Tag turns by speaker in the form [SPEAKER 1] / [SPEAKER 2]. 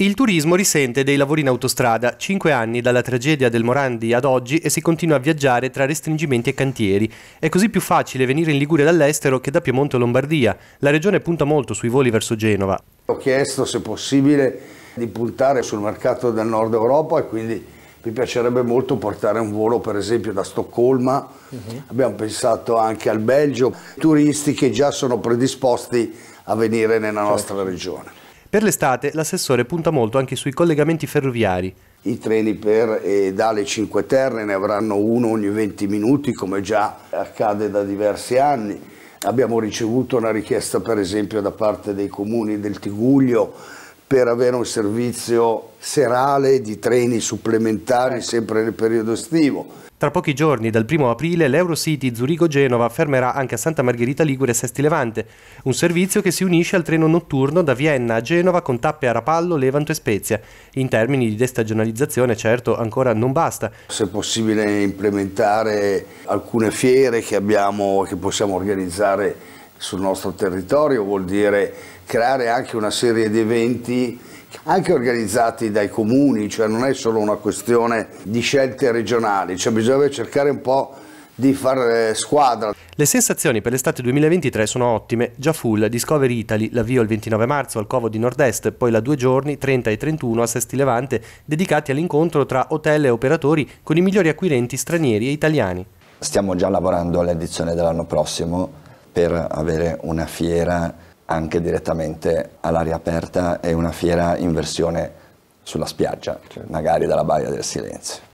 [SPEAKER 1] Il turismo risente dei lavori in autostrada, cinque anni dalla tragedia del Morandi ad oggi e si continua a viaggiare tra restringimenti e cantieri. È così più facile venire in Liguria dall'estero che da Piemonte o Lombardia. La regione punta molto sui voli verso Genova.
[SPEAKER 2] Ho chiesto se possibile di puntare sul mercato del nord Europa e quindi mi piacerebbe molto portare un volo per esempio da Stoccolma, uh-huh. abbiamo pensato anche al Belgio, turisti che già sono predisposti a venire nella certo. nostra regione. Per l'estate l'assessore punta molto anche sui collegamenti ferroviari. I treni per e dalle Cinque Terre ne avranno uno ogni 20 minuti come già accade da diversi anni. Abbiamo ricevuto una richiesta per esempio da parte dei comuni del Tiguglio per avere un servizio serale di treni supplementari ecco. sempre nel periodo estivo.
[SPEAKER 1] Tra pochi giorni, dal 1 aprile, l'Eurocity Zurigo-Genova fermerà anche a Santa Margherita Ligure Sesti Levante, un servizio che si unisce al treno notturno da Vienna a Genova con tappe a Rapallo, Levanto e Spezia. In termini di destagionalizzazione, certo, ancora non basta. Se è possibile
[SPEAKER 2] implementare alcune fiere che, abbiamo, che possiamo organizzare sul nostro territorio, vuol dire creare anche una serie di eventi anche organizzati dai comuni, cioè non è solo una questione di scelte regionali, cioè bisogna cercare un po' di fare eh, squadra.
[SPEAKER 1] Le sensazioni per l'estate 2023 sono ottime, già full, Discovery Italy, l'avvio il 29 marzo al Covo di Nord-Est, poi la due giorni, 30 e 31 a Sesti Levante, dedicati all'incontro tra hotel e operatori con i migliori acquirenti stranieri e italiani.
[SPEAKER 3] Stiamo già lavorando all'edizione dell'anno prossimo, per avere una fiera anche direttamente all'aria aperta e una fiera in versione sulla spiaggia, certo. magari dalla Baia del Silenzio.